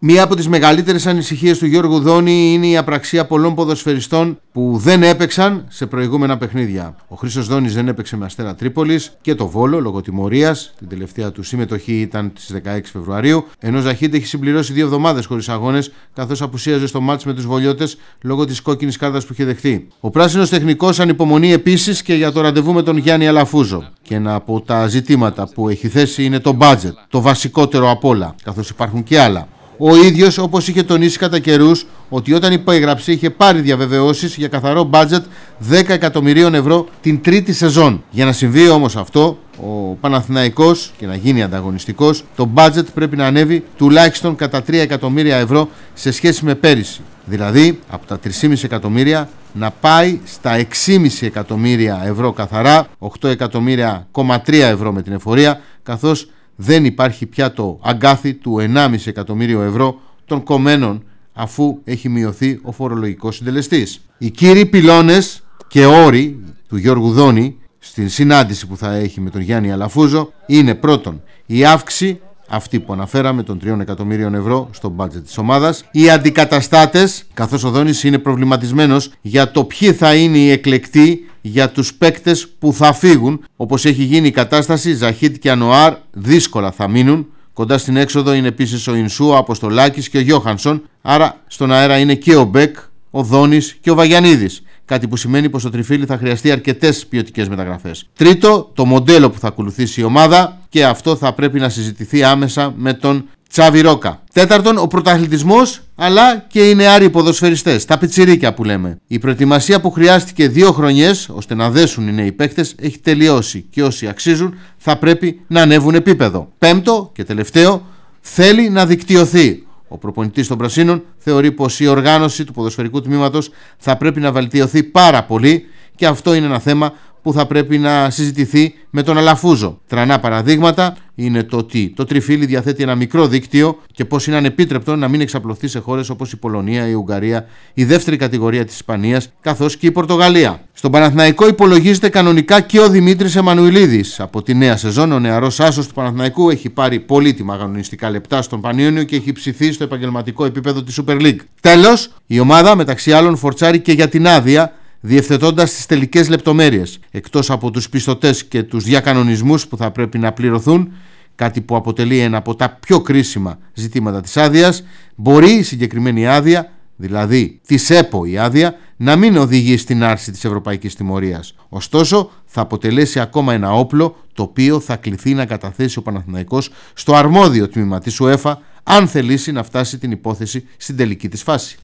Μία από τις μεγαλύτερες ανησυχίες του Γιώργου Δόνη είναι η απραξία πολλών ποδοσφαιριστών που δεν έπαιξαν σε προηγούμενα παιχνίδια. Ο Χρήστος Δόνης δεν έπαιξε με Αστέρα Τρίπολης και το Βόλο λόγω τιμωρίας. Την τελευταία του συμμετοχή ήταν στις 16 Φεβρουαρίου, ενώ Ζαχίντ έχει συμπληρώσει δύο εβδομάδες χωρίς αγώνες καθώς απουσίαζε στο μάτς με τους Βολιώτες λόγω της κόκκινης κάρτας που είχε δεχθεί. Ο πράσινος τεχνικός ανυπομονεί επίσης και για το ραντεβού με τον Γιάννη Αλαφούζο. Και ένα από τα ζητήματα που έχει θέσει είναι το μπάτζετ, το βασικότερο απ' όλα, καθώς υπάρχουν και άλλα. Ο ίδιος, όπως είχε τονίσει κατά καιρούς, ότι όταν υπέγραψε είχε πάρει διαβεβαιώσεις για καθαρό μπάτζετ 10 εκατομμυρίων ευρώ την τρίτη σεζόν. Για να συμβεί όμως αυτό, ο Παναθηναϊκός και να γίνει ανταγωνιστικός, το μπάτζετ πρέπει να ανέβει τουλάχιστον κατά 3 εκατομμύρια ευρώ σε σχέση με πέρυσι. Δηλαδή, από τα 3,5 εκατομμύρια να πάει στα 6,5 εκατομμύρια ευρώ καθαρά, 8 εκατομμύρια,3 ευρώ με την εφορία, καθώς δεν υπάρχει πια το αγκάθι του 1,5 εκατομμύριο ευρώ των κομμένων αφού έχει μειωθεί ο φορολογικός συντελεστής. Οι κύριοι πυλώνες και όροι του Γιώργου Δόνη στην συνάντηση που θα έχει με τον Γιάννη Αλαφούζο είναι πρώτον η αύξηση αυτή που αναφέραμε των 3 εκατομμύριων ευρώ στο μπάτζετ της ομάδας. Οι αντικαταστάτες, καθώς ο Δόνης είναι προβληματισμένος για το ποιοι θα είναι οι εκλεκτοί για τους παίκτες που θα φύγουν. Όπως έχει γίνει η κατάσταση, Ζαχίτ και Ανοάρ δύσκολα θα μείνουν. Κοντά στην έξοδο είναι επίσης ο Ινσού, ο Αποστολάκης και ο Γιώχανσον. Άρα στον αέρα είναι και ο Μπέκ, ο Δόνης και ο Βαγιανίδης. Κάτι που σημαίνει πως το τριφύλι θα χρειαστεί αρκετές ποιοτικές μεταγραφές. Τρίτο, το μοντέλο που θα ακολουθήσει η ομάδα και αυτό θα πρέπει να συζητηθεί άμεσα με τον Τσάβι Ρόκα. Τέταρτον, ο πρωταθλητισμός αλλά και οι νεαροί ποδοσφαιριστές, τα πιτσιρίκια που λέμε. Η προετοιμασία που χρειάστηκε δύο χρονιές ώστε να δέσουν οι νέοι παίκτες έχει τελειώσει και όσοι αξίζουν θα πρέπει να ανέβουν επίπεδο. Πέμπτο και τελευταίο, θέλει να δικτυωθεί. Ο προπονητής των Πρασίνων θεωρεί πως η οργάνωση του ποδοσφαιρικού τμήματος θα πρέπει να βελτιωθεί πάρα πολύ και αυτό είναι ένα θέμα που θα πρέπει να συζητηθεί με τον Αλαφούζο. Τρανά παραδείγματα είναι το ότι το τριφύλι διαθέτει ένα μικρό δίκτυο και πώς είναι ανεπίτρεπτο να μην εξαπλωθεί σε χώρες όπως η Πολωνία, η Ουγγαρία, η δεύτερη κατηγορία της Ισπανίας, καθώς και η Πορτογαλία. Στον Παναθηναϊκό υπολογίζεται κανονικά και ο Δημήτρης Εμμανουιλίδη. Από τη νέα σεζόν, ο νεαρός άσος του Παναθηναϊκού έχει πάρει πολύτιμα αγωνιστικά λεπτά στον Πανίωνιο και έχει ψηθεί στο επαγγελματικό επίπεδο της Super League. Τέλος, η ομάδα μεταξύ άλλων φορτσάρει και για την άδεια διευθετώντας τις τελικές λεπτομέρειες. Εκτός από τους πιστωτές και τους διακανονισμούς που θα πρέπει να πληρωθούν, κάτι που αποτελεί ένα από τα πιο κρίσιμα ζητήματα της άδειας, μπορεί η συγκεκριμένη άδεια, δηλαδή της ΕΠΟ η άδεια, να μην οδηγεί στην άρση της ευρωπαϊκής τιμωρίας. Ωστόσο, θα αποτελέσει ακόμα ένα όπλο το οποίο θα κληθεί να καταθέσει ο Παναθηναϊκός στο αρμόδιο τμήμα της UEFA αν θελήσει να φτάσει την υπόθεση στην τελική της φάση.